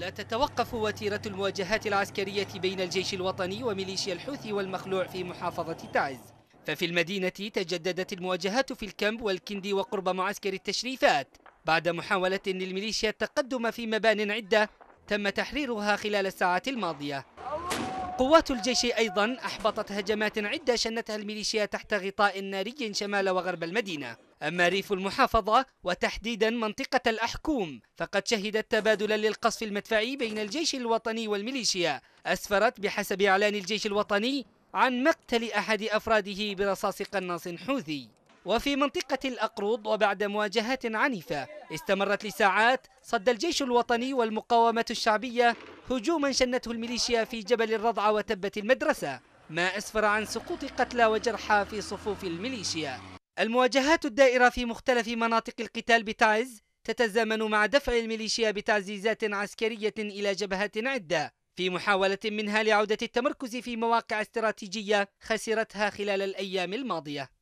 لا تتوقف وتيرة المواجهات العسكرية بين الجيش الوطني وميليشيا الحوثي والمخلوع في محافظة تعز ففي المدينة تجددت المواجهات في الكمب والكندي وقرب معسكر التشريفات بعد محاولة للميليشيا التقدم في مبان عدة تم تحريرها خلال الساعات الماضية قوات الجيش أيضا أحبطت هجمات عدة شنتها الميليشيا تحت غطاء ناري شمال وغرب المدينة أما ريف المحافظة وتحديدا منطقة الأحكوم فقد شهدت تبادلا للقصف المدفعي بين الجيش الوطني والميليشيا أسفرت بحسب إعلان الجيش الوطني عن مقتل أحد أفراده برصاص قناص حوثي وفي منطقة الأقروض وبعد مواجهات عنيفة استمرت لساعات صد الجيش الوطني والمقاومة الشعبية هجوما شنته الميليشيا في جبل الرضعة وتبة المدرسة ما أسفر عن سقوط قتلى وجرحى في صفوف الميليشيا المواجهات الدائرة في مختلف مناطق القتال بتعز تتزامن مع دفع الميليشيا بتعزيزات عسكرية إلى جبهات عدة في محاولة منها لعودة التمركز في مواقع استراتيجية خسرتها خلال الأيام الماضية